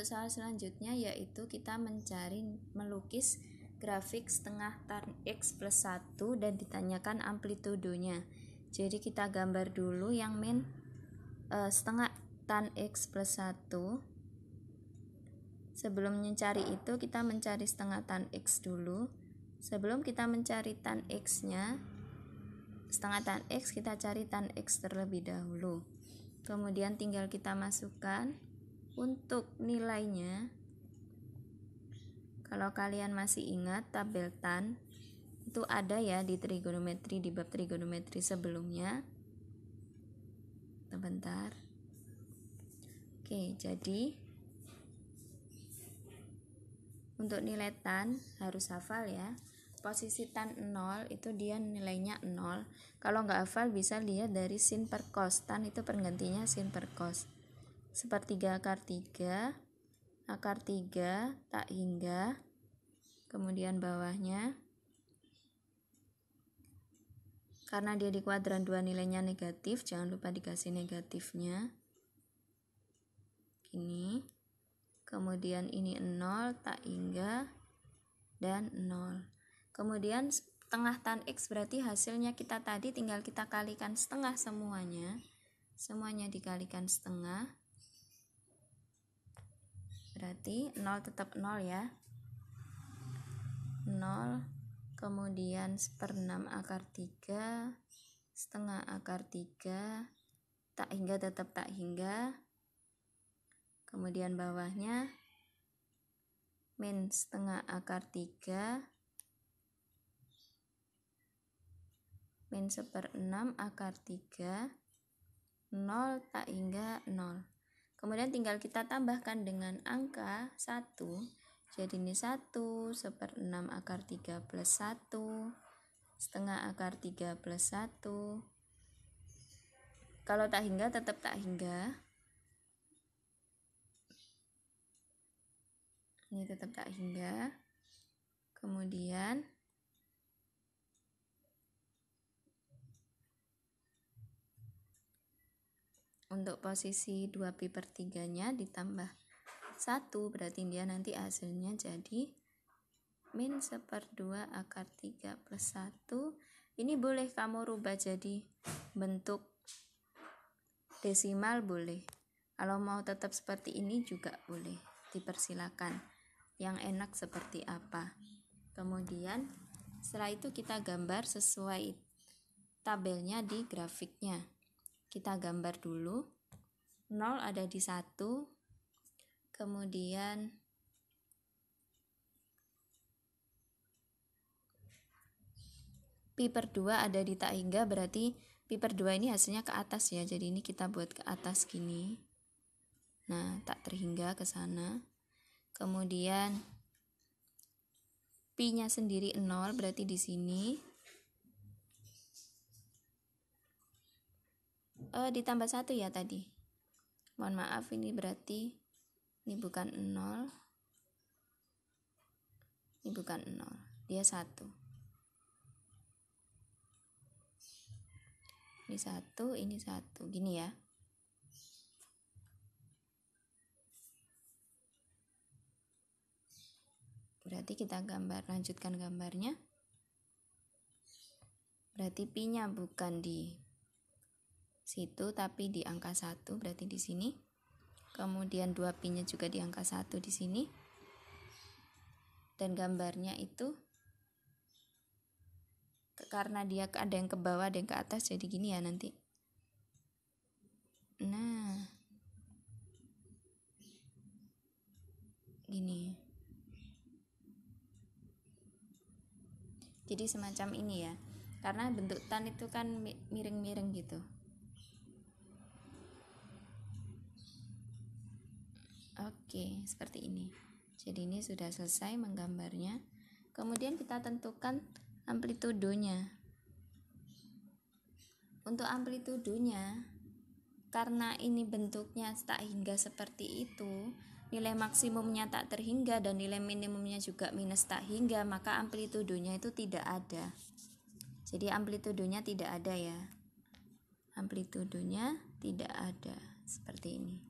untuk soal selanjutnya yaitu kita mencari melukis grafik setengah tan X plus 1 dan ditanyakan amplitudonya jadi kita gambar dulu yang min uh, setengah tan X plus 1 sebelum mencari itu kita mencari setengah tan X dulu sebelum kita mencari tan X nya setengah tan X kita cari tan X terlebih dahulu kemudian tinggal kita masukkan untuk nilainya, kalau kalian masih ingat tabel TAN, itu ada ya di trigonometri di bab trigonometri sebelumnya. Sebentar. Oke, jadi untuk nilai tan harus hafal ya. Posisi tan 0 itu dia nilainya 0. Kalau nggak hafal bisa lihat dari sin per cos. Tan itu penggantinya sin per cos sepertiga akar 3 akar 3 tak hingga kemudian bawahnya karena dia di kuadran 2 nilainya negatif jangan lupa dikasih negatifnya ini kemudian ini 0 tak hingga dan 0 kemudian setengah tan x berarti hasilnya kita tadi tinggal kita kalikan setengah semuanya semuanya dikalikan setengah berarti 0 tetap 0 ya 0 kemudian 1 per 6 akar 3 setengah akar 3 tak hingga tetap tak hingga kemudian bawahnya min setengah akar 3 min 1 per 6 akar 3 0 tak hingga 0 Kemudian tinggal kita tambahkan dengan angka 1. Jadi ini 1 seper 6 akar 3 plus 1. Setengah akar 3 plus 1. Kalau tak hingga tetap tak hingga. Ini tetap tak hingga. Kemudian untuk posisi 2 pi per 3 nya ditambah 1 berarti dia nanti hasilnya jadi min 1 per 2 akar 3 plus 1 ini boleh kamu rubah jadi bentuk desimal boleh kalau mau tetap seperti ini juga boleh dipersilakan yang enak seperti apa kemudian setelah itu kita gambar sesuai tabelnya di grafiknya kita gambar dulu 0 ada di 1 kemudian pi per 2 ada di tak hingga berarti pi per 2 ini hasilnya ke atas ya jadi ini kita buat ke atas gini nah tak terhingga ke sana kemudian pi nya sendiri 0 berarti di sini e, ditambah satu ya tadi mohon maaf ini berarti ini bukan nol ini bukan nol dia satu ini satu ini satu gini ya berarti kita gambar lanjutkan gambarnya berarti pi nya bukan di situ tapi di angka 1 berarti di sini. Kemudian 2 pi juga di angka 1 di sini. Dan gambarnya itu karena dia ada yang ke bawah, ada yang ke atas jadi gini ya nanti. Nah. Gini. Jadi semacam ini ya. Karena bentuk tan itu kan miring-miring gitu. Oke, seperti ini. Jadi ini sudah selesai menggambarnya. Kemudian kita tentukan amplitudonya. Untuk amplitudonya, karena ini bentuknya tak hingga seperti itu, nilai maksimumnya tak terhingga dan nilai minimumnya juga minus tak hingga, maka amplitudonya itu tidak ada. Jadi amplitudonya tidak ada ya. Amplitudonya tidak ada seperti ini.